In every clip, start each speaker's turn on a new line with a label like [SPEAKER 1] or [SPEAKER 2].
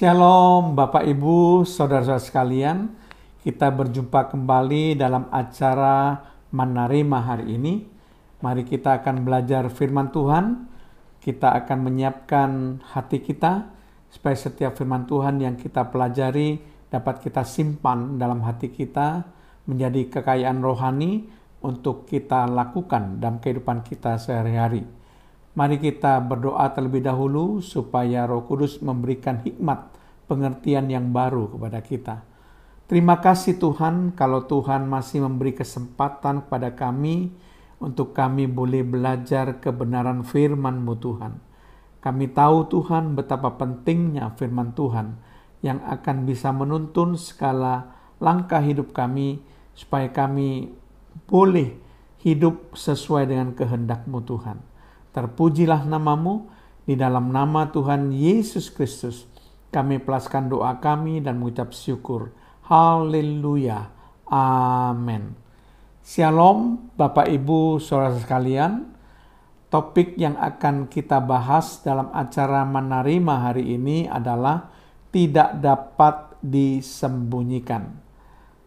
[SPEAKER 1] Shalom Bapak Ibu, Saudara-saudara sekalian. Kita berjumpa kembali dalam acara Manarima hari ini. Mari kita akan belajar firman Tuhan. Kita akan menyiapkan hati kita supaya setiap firman Tuhan yang kita pelajari dapat kita simpan dalam hati kita menjadi kekayaan rohani untuk kita lakukan dalam kehidupan kita sehari-hari. Mari kita berdoa terlebih dahulu supaya Roh Kudus memberikan hikmat pengertian yang baru kepada kita. Terima kasih Tuhan kalau Tuhan masih memberi kesempatan kepada kami untuk kami boleh belajar kebenaran firman-Mu Tuhan. Kami tahu Tuhan betapa pentingnya firman Tuhan yang akan bisa menuntun segala langkah hidup kami supaya kami boleh hidup sesuai dengan kehendak-Mu Tuhan. Terpujilah namamu, di dalam nama Tuhan Yesus Kristus, kami pelaskan doa kami dan mengucap syukur. Haleluya. Amin. Shalom Bapak Ibu Saudara sekalian. Topik yang akan kita bahas dalam acara Manarima hari ini adalah tidak dapat disembunyikan.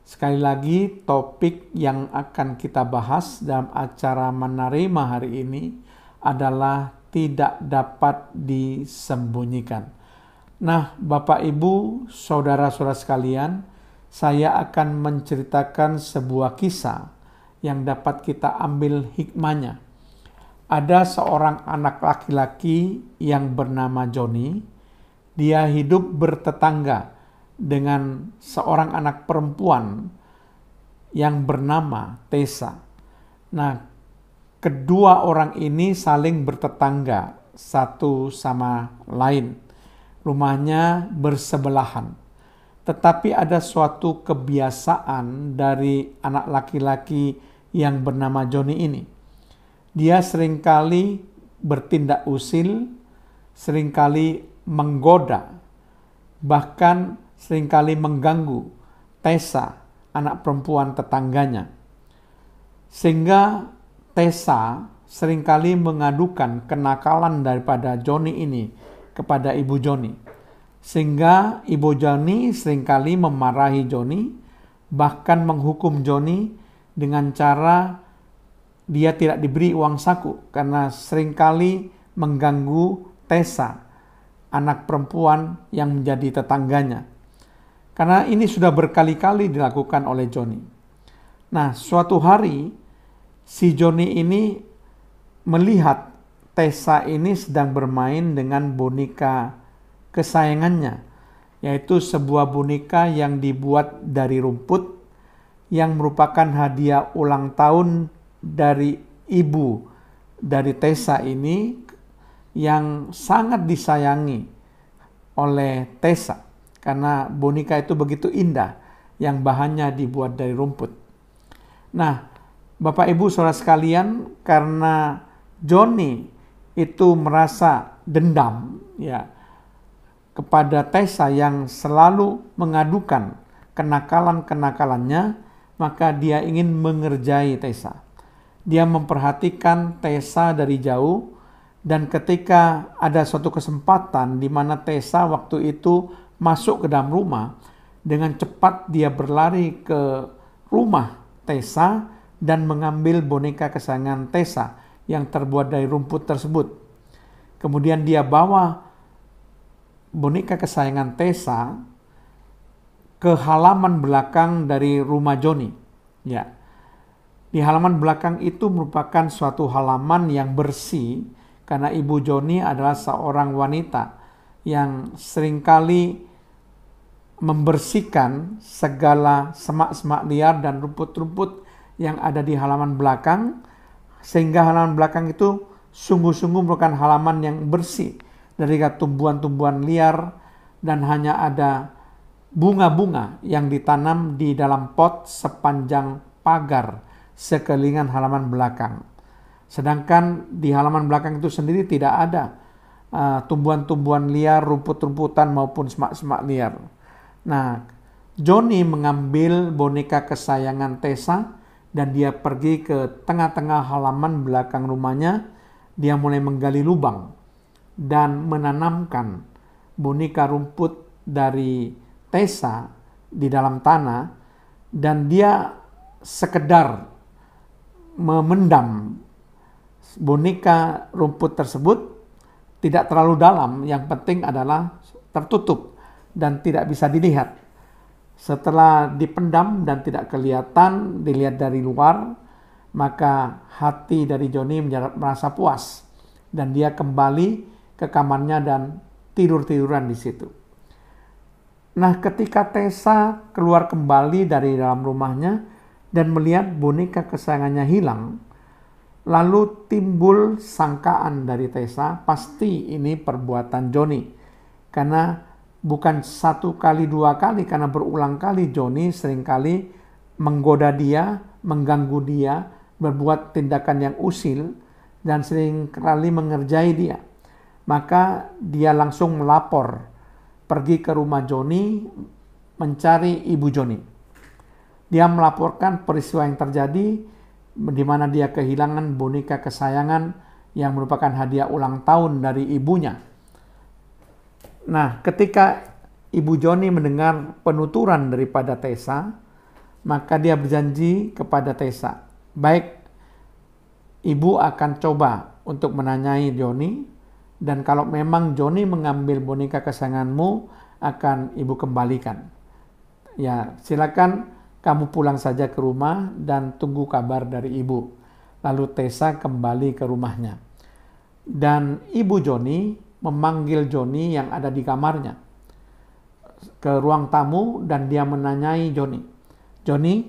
[SPEAKER 1] Sekali lagi, topik yang akan kita bahas dalam acara Manarima hari ini adalah tidak dapat disembunyikan. Nah, Bapak Ibu, saudara-saudara sekalian, saya akan menceritakan sebuah kisah yang dapat kita ambil hikmahnya. Ada seorang anak laki-laki yang bernama Joni. Dia hidup bertetangga dengan seorang anak perempuan yang bernama Tessa. Nah, kedua orang ini saling bertetangga satu sama lain. Rumahnya bersebelahan. Tetapi ada suatu kebiasaan dari anak laki-laki yang bernama Joni ini. Dia seringkali bertindak usil, seringkali menggoda, bahkan seringkali mengganggu Tessa, anak perempuan tetangganya. Sehingga Tessa seringkali mengadukan kenakalan daripada Joni ini kepada ibu Joni. Sehingga ibu Joni seringkali memarahi Joni, bahkan menghukum Joni dengan cara dia tidak diberi uang saku karena seringkali mengganggu Tessa, anak perempuan yang menjadi tetangganya. Karena ini sudah berkali-kali dilakukan oleh Joni. Nah, suatu hari si Joni ini melihat Tessa ini sedang bermain dengan boneka kesayangannya, yaitu sebuah boneka yang dibuat dari rumput yang merupakan hadiah ulang tahun dari ibu dari Tessa ini yang sangat disayangi oleh Tessa karena boneka itu begitu indah yang bahannya dibuat dari rumput. Nah, Bapak Ibu saudara sekalian, karena Joni itu merasa dendam ya kepada Tessa yang selalu mengadukan kenakalan-kenakalannya, maka dia ingin mengerjai Tessa. Dia memperhatikan Tessa dari jauh dan ketika ada suatu kesempatan di mana Tessa waktu itu masuk ke dalam rumah, dengan cepat dia berlari ke rumah Tessa dan mengambil boneka kesayangan Tesa yang terbuat dari rumput tersebut. Kemudian dia bawa boneka kesayangan Tesa ke halaman belakang dari rumah Joni. Ya. Di halaman belakang itu merupakan suatu halaman yang bersih karena Ibu Joni adalah seorang wanita yang seringkali membersihkan segala semak-semak liar dan rumput-rumput yang ada di halaman belakang sehingga halaman belakang itu sungguh-sungguh merupakan halaman yang bersih dari tumbuhan-tumbuhan liar dan hanya ada bunga-bunga yang ditanam di dalam pot sepanjang pagar sekelilingan halaman belakang. Sedangkan di halaman belakang itu sendiri tidak ada uh, tumbuhan-tumbuhan liar, rumput-rumputan maupun semak-semak liar. Nah, Joni mengambil boneka kesayangan Tessa dan dia pergi ke tengah-tengah halaman belakang rumahnya. Dia mulai menggali lubang dan menanamkan boneka rumput dari Tesa di dalam tanah dan dia sekedar memendam boneka rumput tersebut tidak terlalu dalam, yang penting adalah tertutup dan tidak bisa dilihat. Setelah dipendam dan tidak kelihatan, dilihat dari luar, maka hati dari Joni merasa puas dan dia kembali ke kamarnya dan tidur-tiduran di situ. Nah, ketika Tessa keluar kembali dari dalam rumahnya dan melihat boneka kesayangannya hilang, lalu timbul sangkaan dari Tessa, pasti ini perbuatan Joni. Karena bukan satu kali dua kali karena berulang kali Joni seringkali menggoda dia, mengganggu dia, berbuat tindakan yang usil dan seringkali mengerjai dia. Maka dia langsung melapor, pergi ke rumah Joni mencari ibu Joni. Dia melaporkan peristiwa yang terjadi di mana dia kehilangan boneka kesayangan yang merupakan hadiah ulang tahun dari ibunya Nah, ketika Ibu Joni mendengar penuturan daripada Tesa, maka dia berjanji kepada Tesa, "Baik, Ibu akan coba untuk menanyai Joni dan kalau memang Joni mengambil boneka kesayanganmu, akan Ibu kembalikan." Ya, silakan kamu pulang saja ke rumah dan tunggu kabar dari Ibu. Lalu Tesa kembali ke rumahnya. Dan Ibu Joni memanggil Joni yang ada di kamarnya ke ruang tamu dan dia menanyai Joni, "Joni,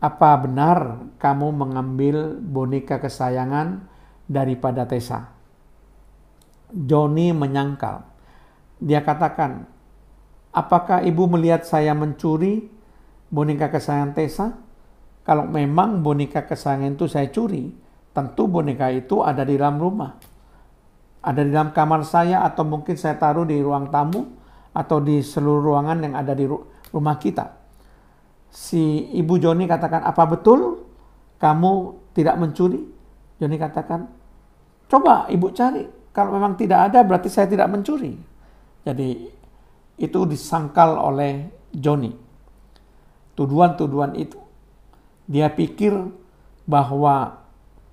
[SPEAKER 1] apa benar kamu mengambil boneka kesayangan daripada Tessa?" Joni menyangkal. Dia katakan, "Apakah ibu melihat saya mencuri boneka kesayangan Tessa? Kalau memang boneka kesayangan itu saya curi, tentu boneka itu ada di dalam rumah." ada di dalam kamar saya atau mungkin saya taruh di ruang tamu atau di seluruh ruangan yang ada di ru rumah kita. Si Ibu Joni katakan, apa betul kamu tidak mencuri? Joni katakan, coba Ibu cari. Kalau memang tidak ada berarti saya tidak mencuri. Jadi itu disangkal oleh Joni. Tuduhan-tuduhan itu. Dia pikir bahwa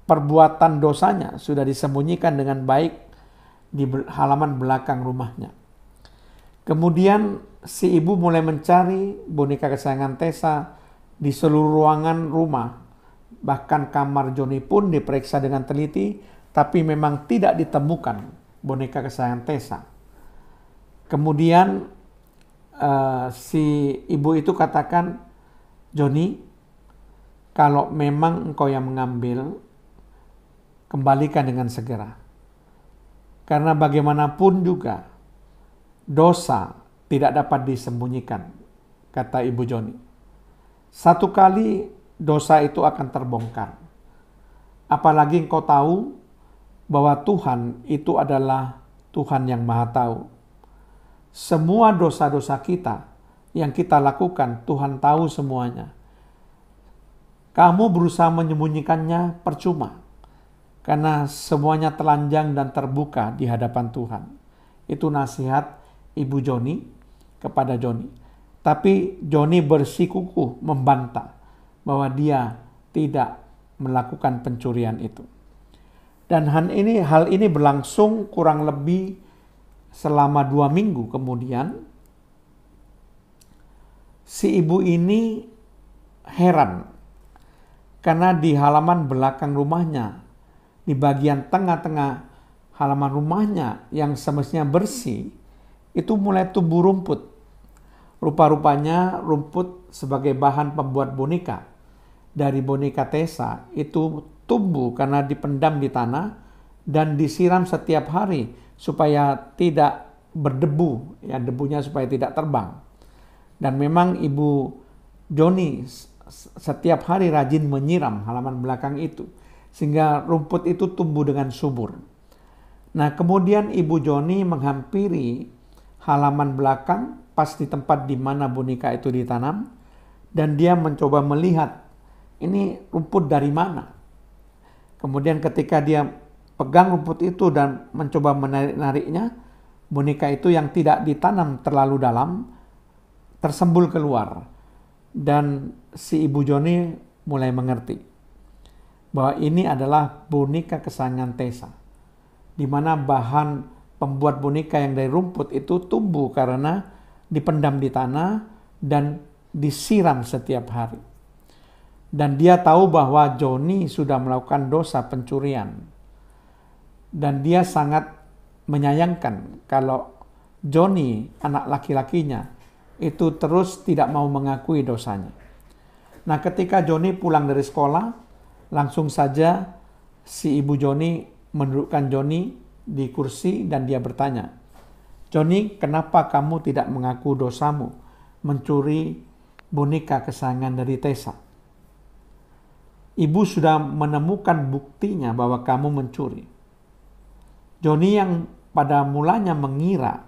[SPEAKER 1] perbuatan dosanya sudah disembunyikan dengan baik di halaman belakang rumahnya. Kemudian si ibu mulai mencari boneka kesayangan Tessa di seluruh ruangan rumah. Bahkan kamar Joni pun diperiksa dengan teliti, tapi memang tidak ditemukan boneka kesayangan Tessa. Kemudian uh, si ibu itu katakan, Joni, kalau memang engkau yang mengambil, kembalikan dengan segera. Karena bagaimanapun juga dosa tidak dapat disembunyikan, kata Ibu Joni. Satu kali dosa itu akan terbongkar. Apalagi engkau tahu bahwa Tuhan itu adalah Tuhan yang Maha Tahu. Semua dosa-dosa kita yang kita lakukan, Tuhan tahu semuanya. Kamu berusaha menyembunyikannya percuma karena semuanya telanjang dan terbuka di hadapan Tuhan. Itu nasihat Ibu Joni kepada Joni. Tapi Joni bersikukuh membantah bahwa dia tidak melakukan pencurian itu. Dan hal ini, hal ini berlangsung kurang lebih selama dua minggu kemudian. Si ibu ini heran karena di halaman belakang rumahnya di bagian tengah-tengah halaman rumahnya yang semestinya bersih, itu mulai tumbuh rumput. Rupa-rupanya rumput sebagai bahan pembuat boneka. Dari boneka Tesa itu tumbuh karena dipendam di tanah dan disiram setiap hari supaya tidak berdebu, ya debunya supaya tidak terbang. Dan memang Ibu Joni setiap hari rajin menyiram halaman belakang itu sehingga rumput itu tumbuh dengan subur. Nah, kemudian Ibu Joni menghampiri halaman belakang pas di tempat di mana boneka itu ditanam dan dia mencoba melihat ini rumput dari mana. Kemudian ketika dia pegang rumput itu dan mencoba menarik-nariknya, boneka itu yang tidak ditanam terlalu dalam tersembul keluar dan si Ibu Joni mulai mengerti bahwa ini adalah boneka kesayangan Tesa, di mana bahan pembuat boneka yang dari rumput itu tumbuh karena dipendam di tanah dan disiram setiap hari. Dan dia tahu bahwa Joni sudah melakukan dosa pencurian. Dan dia sangat menyayangkan kalau Joni, anak laki-lakinya, itu terus tidak mau mengakui dosanya. Nah ketika Joni pulang dari sekolah, langsung saja si ibu Joni menurutkan Joni di kursi dan dia bertanya, Joni, kenapa kamu tidak mengaku dosamu mencuri boneka kesayangan dari Tessa? Ibu sudah menemukan buktinya bahwa kamu mencuri. Joni yang pada mulanya mengira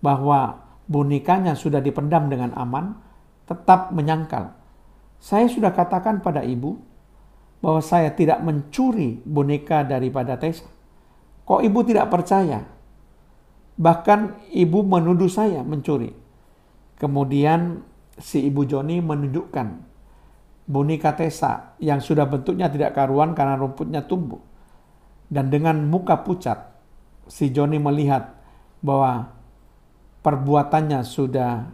[SPEAKER 1] bahwa bonekanya sudah dipendam dengan aman, tetap menyangkal. Saya sudah katakan pada ibu, bahwa saya tidak mencuri boneka daripada Tessa? Kok ibu tidak percaya? Bahkan ibu menuduh saya mencuri. Kemudian si ibu Joni menunjukkan boneka Tessa yang sudah bentuknya tidak karuan karena rumputnya tumbuh. Dan dengan muka pucat, si Joni melihat bahwa perbuatannya sudah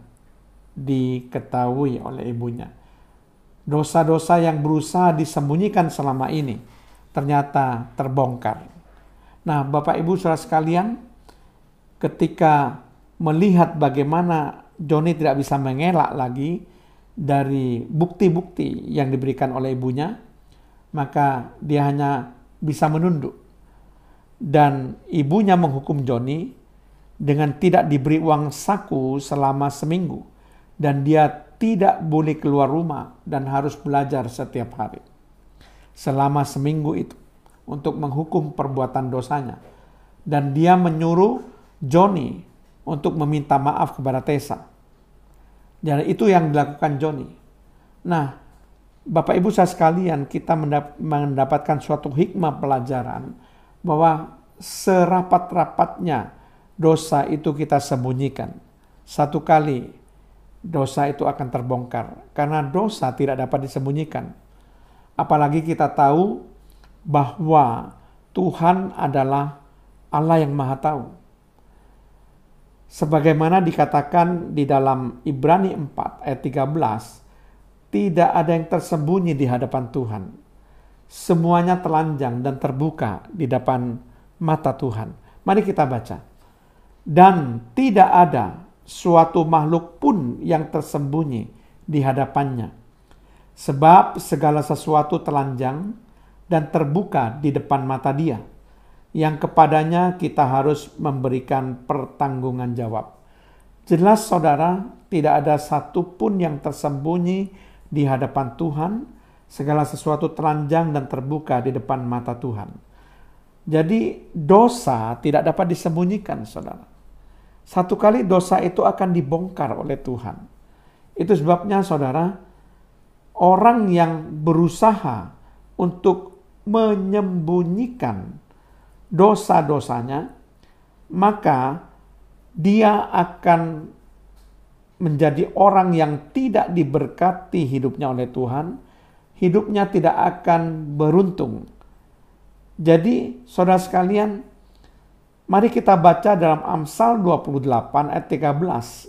[SPEAKER 1] diketahui oleh ibunya. Dosa-dosa yang berusaha disembunyikan selama ini ternyata terbongkar. Nah, Bapak Ibu Saudara sekalian, ketika melihat bagaimana Joni tidak bisa mengelak lagi dari bukti-bukti yang diberikan oleh ibunya, maka dia hanya bisa menunduk. Dan ibunya menghukum Joni dengan tidak diberi uang saku selama seminggu. Dan dia tidak boleh keluar rumah dan harus belajar setiap hari. Selama seminggu itu untuk menghukum perbuatan dosanya. Dan dia menyuruh Johnny untuk meminta maaf kepada Tessa. Dan itu yang dilakukan Johnny. Nah, Bapak Ibu saya sekalian, kita mendapatkan suatu hikmah pelajaran bahwa serapat-rapatnya dosa itu kita sembunyikan. Satu kali dosa itu akan terbongkar. Karena dosa tidak dapat disembunyikan. Apalagi kita tahu bahwa Tuhan adalah Allah yang Maha Tahu. Sebagaimana dikatakan di dalam Ibrani 4 ayat 13, tidak ada yang tersembunyi di hadapan Tuhan. Semuanya telanjang dan terbuka di depan mata Tuhan. Mari kita baca. Dan tidak ada suatu makhluk pun yang tersembunyi di hadapannya. Sebab segala sesuatu telanjang dan terbuka di depan mata dia, yang kepadanya kita harus memberikan pertanggungan jawab. Jelas saudara, tidak ada satu pun yang tersembunyi di hadapan Tuhan, segala sesuatu telanjang dan terbuka di depan mata Tuhan. Jadi dosa tidak dapat disembunyikan saudara. Satu kali dosa itu akan dibongkar oleh Tuhan. Itu sebabnya saudara, orang yang berusaha untuk menyembunyikan dosa-dosanya, maka dia akan menjadi orang yang tidak diberkati hidupnya oleh Tuhan, hidupnya tidak akan beruntung. Jadi, saudara sekalian, Mari kita baca dalam Amsal 28 ayat 13.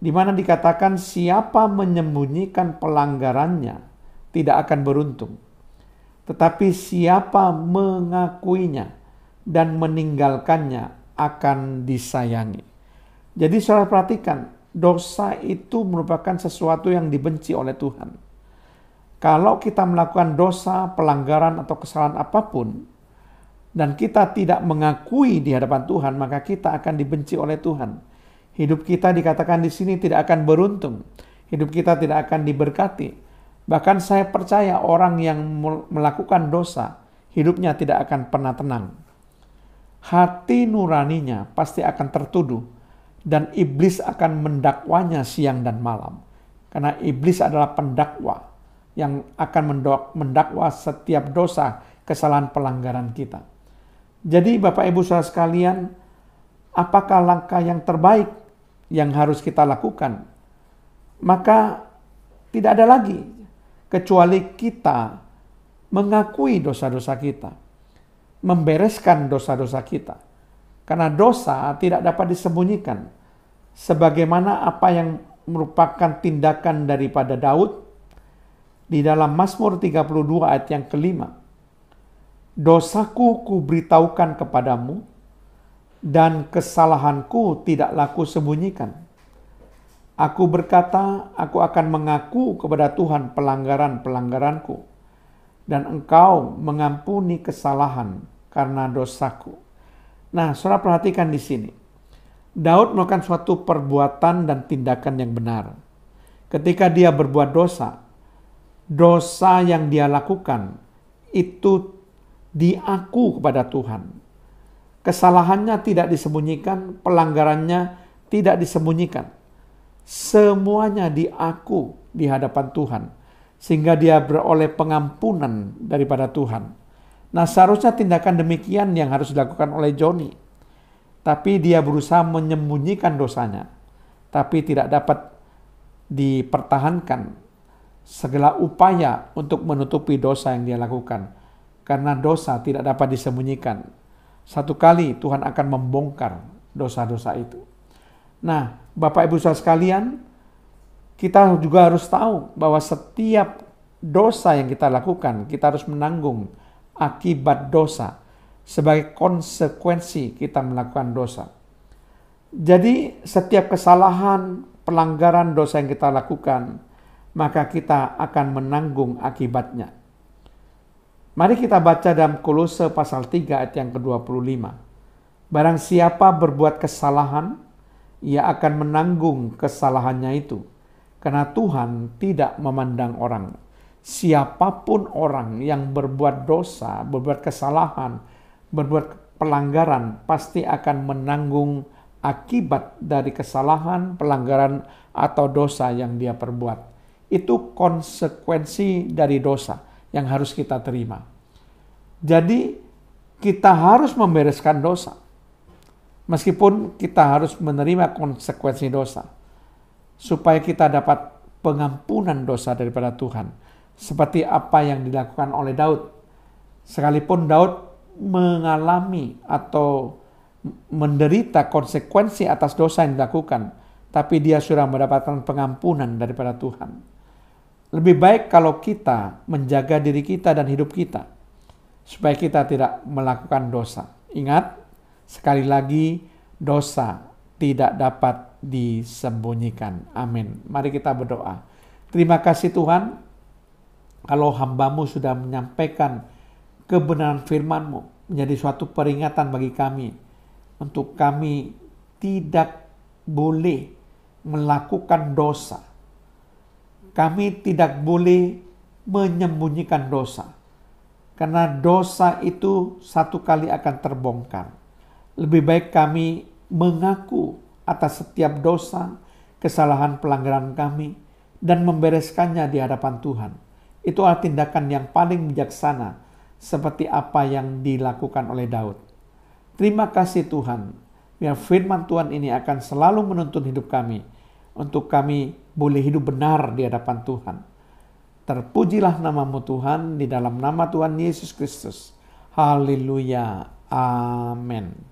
[SPEAKER 1] Di mana dikatakan siapa menyembunyikan pelanggarannya tidak akan beruntung. Tetapi siapa mengakuinya dan meninggalkannya akan disayangi. Jadi saudara perhatikan, dosa itu merupakan sesuatu yang dibenci oleh Tuhan. Kalau kita melakukan dosa, pelanggaran atau kesalahan apapun, dan kita tidak mengakui di hadapan Tuhan, maka kita akan dibenci oleh Tuhan. Hidup kita dikatakan di sini tidak akan beruntung. Hidup kita tidak akan diberkati. Bahkan saya percaya orang yang melakukan dosa, hidupnya tidak akan pernah tenang. Hati nuraninya pasti akan tertuduh dan iblis akan mendakwanya siang dan malam. Karena iblis adalah pendakwa yang akan mendakwa setiap dosa kesalahan pelanggaran kita. Jadi Bapak Ibu saudara sekalian, apakah langkah yang terbaik yang harus kita lakukan? Maka tidak ada lagi kecuali kita mengakui dosa-dosa kita, membereskan dosa-dosa kita. Karena dosa tidak dapat disembunyikan. Sebagaimana apa yang merupakan tindakan daripada Daud di dalam Mazmur 32 ayat yang kelima Dosaku ku beritahukan kepadamu, dan kesalahanku tidak laku sembunyikan. Aku berkata, aku akan mengaku kepada Tuhan pelanggaran-pelanggaranku, dan engkau mengampuni kesalahan karena dosaku. Nah, saudara perhatikan di sini. Daud melakukan suatu perbuatan dan tindakan yang benar. Ketika dia berbuat dosa, dosa yang dia lakukan itu diaku kepada Tuhan. Kesalahannya tidak disembunyikan, pelanggarannya tidak disembunyikan. Semuanya diaku di hadapan Tuhan, sehingga dia beroleh pengampunan daripada Tuhan. Nah, seharusnya tindakan demikian yang harus dilakukan oleh Joni. Tapi dia berusaha menyembunyikan dosanya, tapi tidak dapat dipertahankan segala upaya untuk menutupi dosa yang dia lakukan karena dosa tidak dapat disembunyikan. Satu kali Tuhan akan membongkar dosa-dosa itu. Nah, Bapak Ibu Saudara sekalian, kita juga harus tahu bahwa setiap dosa yang kita lakukan, kita harus menanggung akibat dosa sebagai konsekuensi kita melakukan dosa. Jadi setiap kesalahan, pelanggaran dosa yang kita lakukan, maka kita akan menanggung akibatnya. Mari kita baca dalam kolose pasal 3 ayat yang ke-25. Barang siapa berbuat kesalahan, ia akan menanggung kesalahannya itu. Karena Tuhan tidak memandang orang. Siapapun orang yang berbuat dosa, berbuat kesalahan, berbuat pelanggaran, pasti akan menanggung akibat dari kesalahan, pelanggaran, atau dosa yang dia perbuat. Itu konsekuensi dari dosa yang harus kita terima. Jadi kita harus membereskan dosa. Meskipun kita harus menerima konsekuensi dosa. Supaya kita dapat pengampunan dosa daripada Tuhan. Seperti apa yang dilakukan oleh Daud. Sekalipun Daud mengalami atau menderita konsekuensi atas dosa yang dilakukan. Tapi dia sudah mendapatkan pengampunan daripada Tuhan. Lebih baik kalau kita menjaga diri kita dan hidup kita, supaya kita tidak melakukan dosa. Ingat, sekali lagi, dosa tidak dapat disembunyikan. Amin. Mari kita berdoa. Terima kasih Tuhan, kalau hambamu sudah menyampaikan kebenaran FirmanMu menjadi suatu peringatan bagi kami untuk kami tidak boleh melakukan dosa kami tidak boleh menyembunyikan dosa. Karena dosa itu satu kali akan terbongkar. Lebih baik kami mengaku atas setiap dosa, kesalahan pelanggaran kami, dan membereskannya di hadapan Tuhan. Itu adalah tindakan yang paling bijaksana, seperti apa yang dilakukan oleh Daud. Terima kasih Tuhan, biar firman Tuhan ini akan selalu menuntun hidup kami, untuk kami boleh hidup benar di hadapan Tuhan. Terpujilah namamu Tuhan di dalam nama Tuhan Yesus Kristus. Haleluya. Amen.